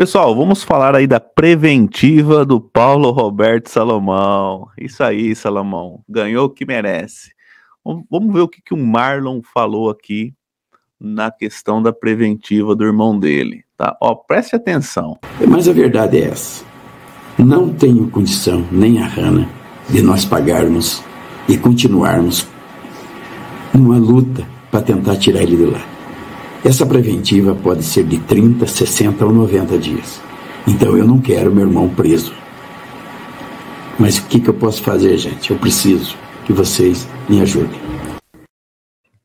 Pessoal, vamos falar aí da preventiva do Paulo Roberto Salomão. Isso aí, Salomão. Ganhou o que merece. Vamos ver o que, que o Marlon falou aqui na questão da preventiva do irmão dele. Tá? Ó, preste atenção. Mas a verdade é essa. Não tenho condição, nem a Rana, de nós pagarmos e continuarmos numa luta para tentar tirar ele de lá. Essa preventiva pode ser de 30, 60 ou 90 dias. Então eu não quero meu irmão preso. Mas o que, que eu posso fazer, gente? Eu preciso que vocês me ajudem.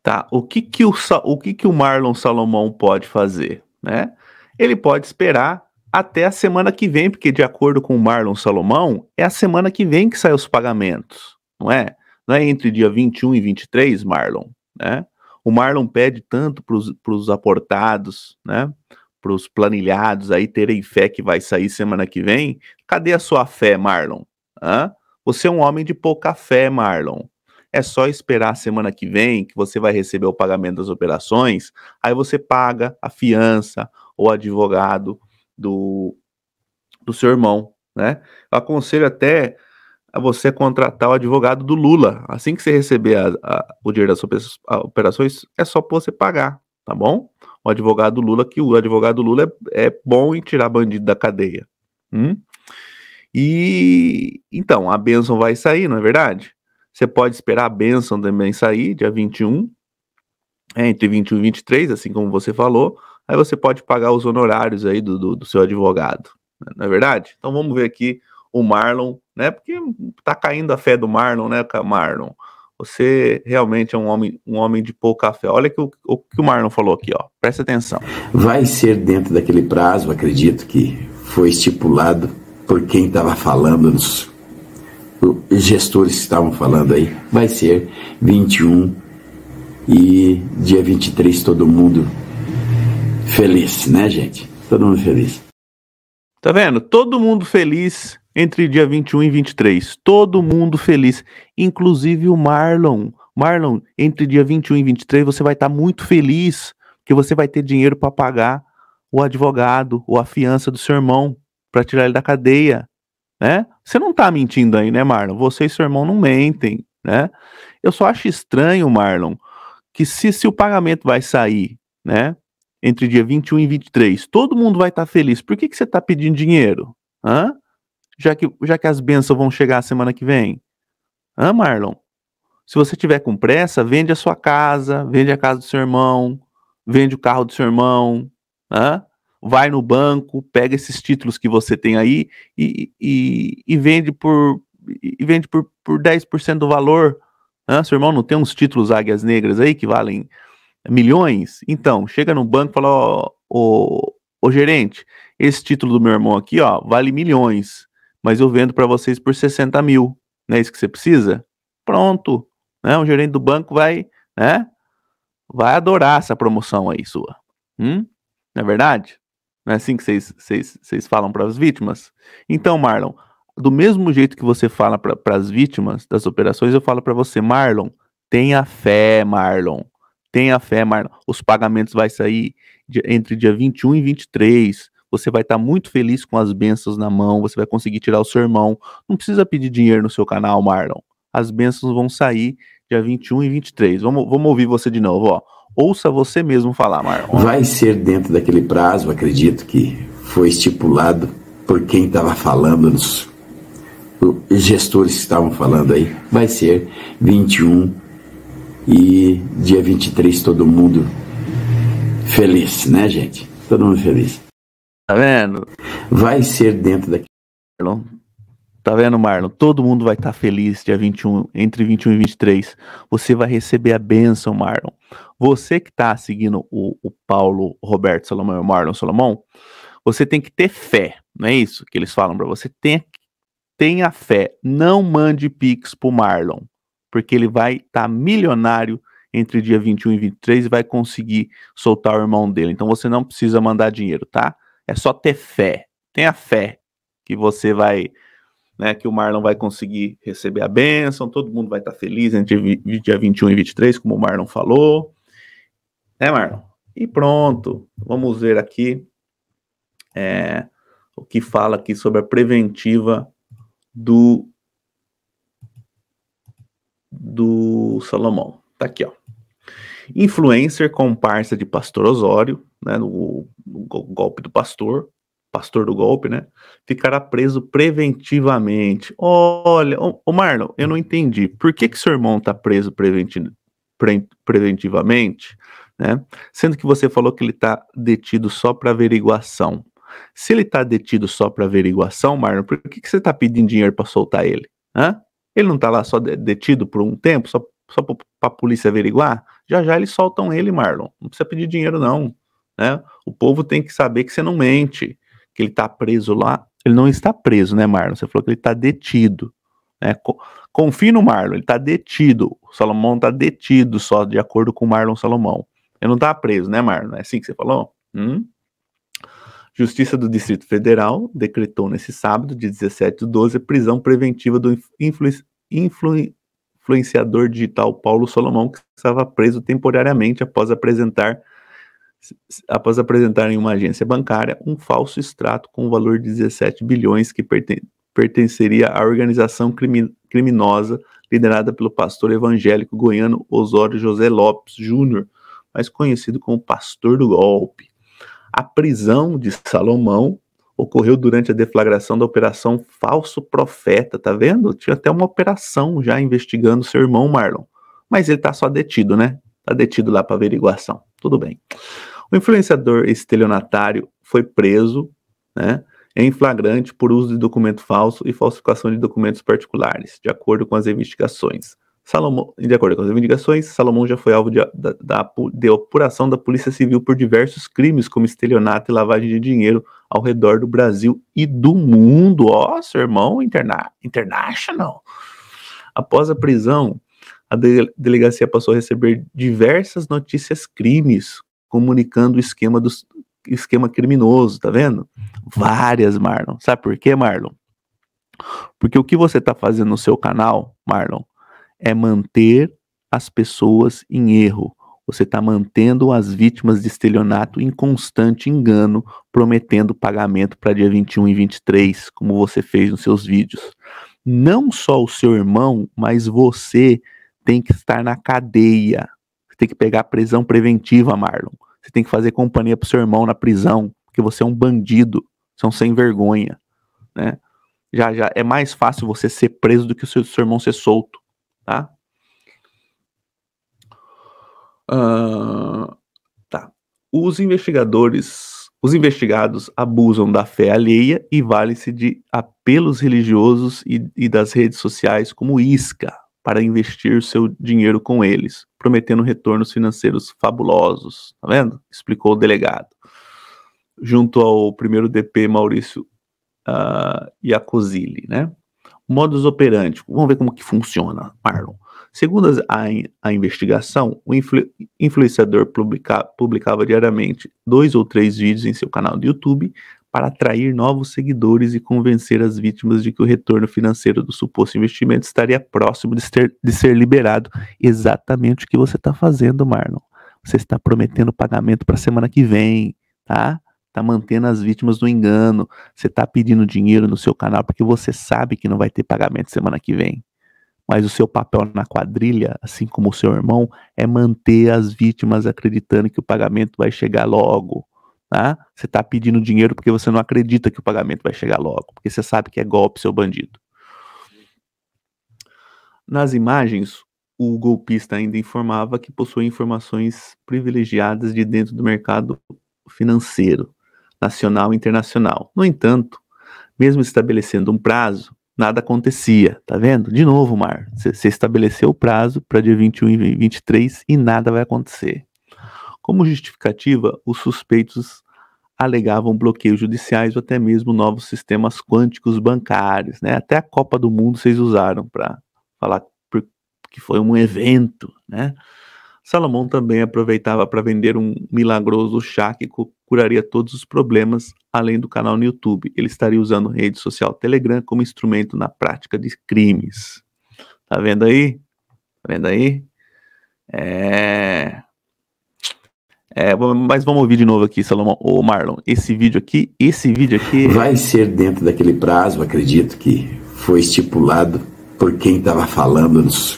Tá, o que que o, o, que que o Marlon Salomão pode fazer, né? Ele pode esperar até a semana que vem, porque de acordo com o Marlon Salomão, é a semana que vem que saem os pagamentos, não é? Não é entre dia 21 e 23, Marlon, né? O Marlon pede tanto para os aportados, né? Para os planilhados aí terem fé que vai sair semana que vem. Cadê a sua fé, Marlon? Hã? Você é um homem de pouca fé, Marlon. É só esperar a semana que vem que você vai receber o pagamento das operações. Aí você paga a fiança ou advogado do, do seu irmão, né? Eu aconselho até você contratar o advogado do Lula. Assim que você receber a, a, o dinheiro das suas operações, é só você pagar, tá bom? O advogado Lula, que o advogado Lula é, é bom em tirar bandido da cadeia. Hum? E então, a bênção vai sair, não é verdade? Você pode esperar a bênção também sair, dia 21, é, entre 21 e 23, assim como você falou. Aí você pode pagar os honorários aí do, do, do seu advogado, né? não é verdade? Então vamos ver aqui o Marlon né? Porque tá caindo a fé do Marlon, né, Marlon? Você realmente é um homem, um homem de pouca fé. Olha que o, o que o Marlon falou aqui, ó. Presta atenção. Vai ser dentro daquele prazo, acredito que foi estipulado por quem estava falando os gestores que estavam falando aí, vai ser 21 e dia 23 todo mundo feliz, né, gente? Todo mundo feliz. Tá vendo? Todo mundo feliz entre dia 21 e 23. Todo mundo feliz, inclusive o Marlon. Marlon, entre dia 21 e 23 você vai estar tá muito feliz, porque você vai ter dinheiro para pagar o advogado ou a fiança do seu irmão para tirar ele da cadeia, né? Você não tá mentindo aí, né, Marlon? Você e seu irmão não mentem, né? Eu só acho estranho, Marlon, que se, se o pagamento vai sair, né, entre dia 21 e 23, todo mundo vai estar tá feliz. Por que que você tá pedindo dinheiro? Hã? já que, já que as bênçãos vão chegar semana que vem? Hã, Marlon? Se você tiver com pressa, vende a sua casa, vende a casa do seu irmão, vende o carro do seu irmão, hã? vai no banco, pega esses títulos que você tem aí e, e, e vende por e vende por, por 10% do valor. Hã? Seu irmão não tem uns títulos águias negras aí que valem milhões? Então, chega no banco e fala, ó, oh, ô, oh, oh, gerente, esse título do meu irmão aqui, ó, vale milhões mas eu vendo para vocês por 60 mil. Não é isso que você precisa? Pronto. Né? O gerente do banco vai, né? Vai adorar essa promoção aí sua. Hum? Não é verdade? Não é assim que vocês, vocês, vocês falam para as vítimas? Então, Marlon, do mesmo jeito que você fala para as vítimas das operações, eu falo para você, Marlon, tenha fé, Marlon. Tenha fé, Marlon. Os pagamentos vai sair de, entre dia 21 e 23 você vai estar tá muito feliz com as bênçãos na mão, você vai conseguir tirar o seu irmão. Não precisa pedir dinheiro no seu canal, Marlon. As bênçãos vão sair dia 21 e 23. Vamos, vamos ouvir você de novo, ó. Ouça você mesmo falar, Marlon. Vai ser dentro daquele prazo, acredito que foi estipulado por quem estava falando, os gestores que estavam falando aí. Vai ser 21 e dia 23 todo mundo feliz, né, gente? Todo mundo feliz. Tá vendo? Vai ser dentro daqui. Marlon. Tá vendo, Marlon? Todo mundo vai estar tá feliz dia 21, entre 21 e 23. Você vai receber a bênção, Marlon. Você que tá seguindo o, o Paulo Roberto Salomão e o Marlon Salomão, você tem que ter fé, não é isso que eles falam para você? Tenha, tenha fé. Não mande pix pro Marlon, porque ele vai estar tá milionário entre dia 21 e 23 e vai conseguir soltar o irmão dele. Então você não precisa mandar dinheiro, tá? É só ter fé. Tenha fé que você vai, né, que o Marlon vai conseguir receber a bênção, todo mundo vai estar tá feliz entre dia 21 e 23, como o Marlon falou. Né, Marlon? E pronto. Vamos ver aqui é, o que fala aqui sobre a preventiva do do Salomão. Tá aqui, ó. Influencer comparsa de Pastor Osório, né, no, no golpe do pastor, pastor do golpe, né? Ficará preso preventivamente. Olha, ô, Marlon, eu não entendi. Por que que seu irmão tá preso preventi pre preventivamente, né? Sendo que você falou que ele tá detido só para averiguação. Se ele tá detido só para averiguação, Marlon, por que que você tá pedindo dinheiro para soltar ele? Hã? Ele não tá lá só detido por um tempo, só, só para a polícia averiguar, já já eles soltam ele, Marlon. Não precisa pedir dinheiro, não. Né? O povo tem que saber que você não mente, que ele está preso lá. Ele não está preso, né, Marlon? Você falou que ele está detido. Né? Confie no Marlon, ele está detido. O Salomão está detido só, de acordo com o Marlon Salomão. Ele não está preso, né, Marlon? É assim que você falou? Hum? Justiça do Distrito Federal decretou nesse sábado, de 17 de 12, prisão preventiva do influ influ influenciador digital Paulo Solomão, que estava preso temporariamente após apresentar após apresentar em uma agência bancária um falso extrato com o valor de 17 bilhões que perten pertenceria à organização crimi criminosa liderada pelo pastor evangélico goiano Osório José Lopes Júnior, mais conhecido como Pastor do Golpe. A prisão de Salomão ocorreu durante a deflagração da Operação Falso Profeta, tá vendo? Tinha até uma operação já investigando seu irmão Marlon. Mas ele tá só detido, né? Tá detido lá para averiguação. Tudo bem. O influenciador estelionatário foi preso, né? Em flagrante por uso de documento falso e falsificação de documentos particulares, de acordo com as investigações. Salomão, de acordo com as investigações, Salomão já foi alvo de, da, da, de apuração da Polícia Civil por diversos crimes, como estelionato e lavagem de dinheiro ao redor do Brasil e do mundo. Ó, oh, seu irmão interna international. Após a prisão, a de delegacia passou a receber diversas notícias crimes, comunicando o esquema, dos, esquema criminoso, tá vendo? Várias, Marlon. Sabe por quê, Marlon? Porque o que você tá fazendo no seu canal, Marlon, é manter as pessoas em erro. Você está mantendo as vítimas de estelionato em constante engano, prometendo pagamento para dia 21 e 23, como você fez nos seus vídeos. Não só o seu irmão, mas você tem que estar na cadeia. Você tem que pegar a prisão preventiva, Marlon. Você tem que fazer companhia para seu irmão na prisão, porque você é um bandido, Você é um sem vergonha, né? Já já é mais fácil você ser preso do que o seu, seu irmão ser solto tá? Uh, tá. Os investigadores, os investigados abusam da fé alheia e valem-se de apelos religiosos e, e das redes sociais como isca para investir seu dinheiro com eles, prometendo retornos financeiros fabulosos, tá vendo? Explicou o delegado. Junto ao primeiro DP Maurício uh, né? Modus operandi. Vamos ver como que funciona, Marlon. Segundo a, a investigação, o influ, influenciador publica, publicava diariamente dois ou três vídeos em seu canal do YouTube para atrair novos seguidores e convencer as vítimas de que o retorno financeiro do suposto investimento estaria próximo de ser, de ser liberado. Exatamente o que você está fazendo, Marlon. Você está prometendo pagamento para a semana que vem, tá? está mantendo as vítimas do engano. Você está pedindo dinheiro no seu canal porque você sabe que não vai ter pagamento semana que vem. Mas o seu papel na quadrilha, assim como o seu irmão, é manter as vítimas acreditando que o pagamento vai chegar logo. Tá? Você está pedindo dinheiro porque você não acredita que o pagamento vai chegar logo, porque você sabe que é golpe, seu bandido. Nas imagens, o golpista ainda informava que possui informações privilegiadas de dentro do mercado financeiro nacional e internacional. No entanto, mesmo estabelecendo um prazo, nada acontecia, tá vendo? De novo, Mar, você estabeleceu o prazo para dia 21 e 23 e nada vai acontecer. Como justificativa, os suspeitos alegavam bloqueios judiciais ou até mesmo novos sistemas quânticos bancários, né? Até a Copa do Mundo vocês usaram para falar que foi um evento, né? Salomão também aproveitava para vender um milagroso chá que curaria todos os problemas além do canal no YouTube. Ele estaria usando rede social Telegram como instrumento na prática de crimes. Tá vendo aí? Tá vendo aí? É. É, mas vamos ouvir de novo aqui, Salomão. Ô, Marlon, esse vídeo aqui, esse vídeo aqui. Vai ser dentro daquele prazo, acredito que foi estipulado por quem estava falando, Os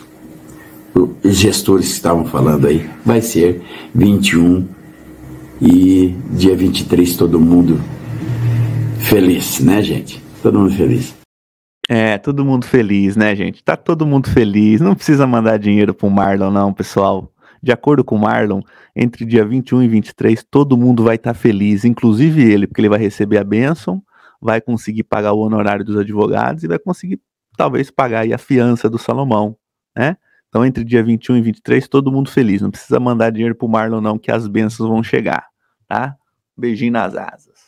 gestores que estavam falando aí. Vai ser 21 e dia 23 todo mundo feliz, né, gente? Todo mundo feliz. É, todo mundo feliz, né, gente? Tá todo mundo feliz. Não precisa mandar dinheiro pro Marlon, não, pessoal. De acordo com o Marlon, entre dia 21 e 23, todo mundo vai estar tá feliz, inclusive ele, porque ele vai receber a bênção, vai conseguir pagar o honorário dos advogados e vai conseguir, talvez, pagar a fiança do Salomão, né? Então, entre dia 21 e 23, todo mundo feliz. Não precisa mandar dinheiro pro Marlon, não, que as bênçãos vão chegar, tá? Beijinho nas asas.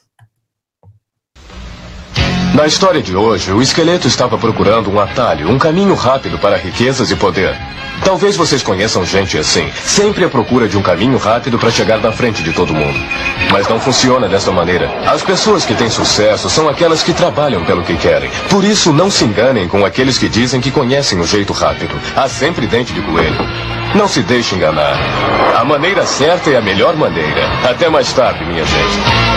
Na história de hoje, o esqueleto estava procurando um atalho, um caminho rápido para riquezas e poder. Talvez vocês conheçam gente assim, sempre à procura de um caminho rápido para chegar na frente de todo mundo. Mas não funciona dessa maneira. As pessoas que têm sucesso são aquelas que trabalham pelo que querem. Por isso, não se enganem com aqueles que dizem que conhecem o jeito rápido. Há sempre dente de coelho. Não se deixe enganar. A maneira certa é a melhor maneira. Até mais tarde, minha gente.